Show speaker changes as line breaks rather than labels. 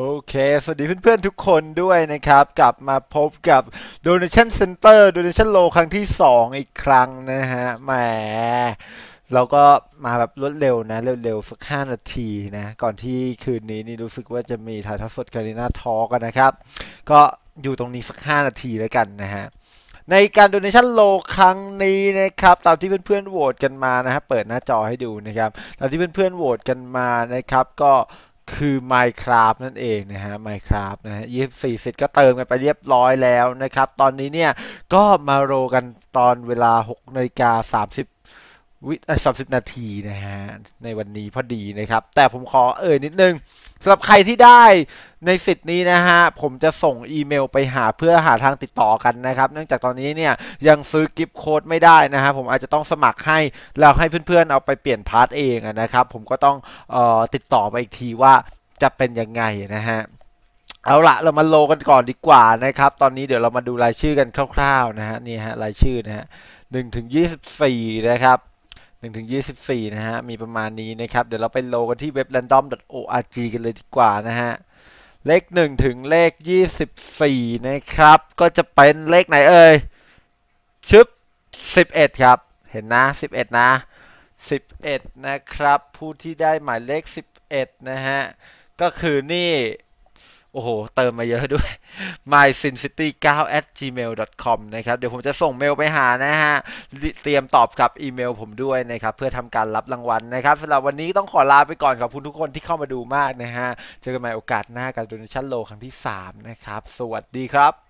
โอเคสวัสดีเพื่อนๆ ทุกคนด้วยนะครับกลับมาพบกับ Donation Center Donation Low ครั้งที่ 2 อีกครั้งนะฮะแหมเราก็มาแบบรวดเร็วนะเร็วๆสัก5นาทีนะก่อนที่คืนนี้นี่รู้สึกว่าจะมีถ่ายทอดสดการีนาทอกันนะครับ ก็อยู่ตรงนี้สัก5นาทีแล้วกันนะฮะในการ Donation Low ครั้งนี้นะครับตามที่เพื่อนๆโหวตกันมานะฮะเปิดหน้าจอให้ดูนะครับตามที่เพื่อนๆโหวตกันมานะครับก็คือ Minecraft นั่นเองนะฮะ Minecraft นะฮะ24สิทธิ์ก็เติมกันไปเรียบร้อยแล้วนะครับ ตอนนี้เนี่ยก็มาโรกันตอนเวลา6นาฬิกา30วิสามสิบนาทีนะฮะในวันนี้พอดีนะครับ แต่ผมขอเอ่ยนิดนึงำหรับใครที่ได้ในสิทธิ์นี้นะฮะผมจะส่งอีเมลไปหาเพื่อหาทางติดต่อกันนะครับ เนื่องจากตอนนี้เนี่ยยังซื้อกิฟต์โค้ดไม่ได้นะฮะผมอาจจะต้องสมัครให้ แล้วให้เพื่อนๆเอาไปเปลี่ยนพาร์ทเองนะครับผมก็ต้องออติดต่อไปอีกทีว่าจะเป็นยังไงนะฮะเอาละเรามาโลกันก่อนดีกว่านะครับ ตอนนี้เดี๋ยวเรามาดูรายชื่อกันคร่าวๆนะฮะนี่ฮะรายชื่อนะฮะหนึ่งถึงยี่สิบสี่นะครับ1ถึง24 นะฮะ มีประมาณนี้นะครับ เดี๋ยวเราไปโลกันที่เว็บ random.org กันเลยดีกว่านะฮะ เลข 1 ถึงเลข 24 นะครับ ก็จะเป็นเลขไหนเอ่ย ชึบ11 ครับ เห็นนะ 11 นะ 11 นะครับ ผู้ที่ได้หมายเลข 11 นะฮะ ก็คือนี่โอ้โหเติมมาเยอะด้วย mysincity9 at gmail com นะครับเดี๋ยวผมจะส่งเมลไปหานะฮะ เตรียมตอบกับอีเมลผมด้วยนะครับ เพื่อทำการรับรางวัลนะครับสำหรับวันนี้ต้องขอลาไปก่อนขอบคุณทุกคนที่เข้ามาดูมากนะฮะ เจอกันใหม่โอกาสหน้ากับดูนชั่นโลครั้งที่ 3 นะครับ สวัสดีครับ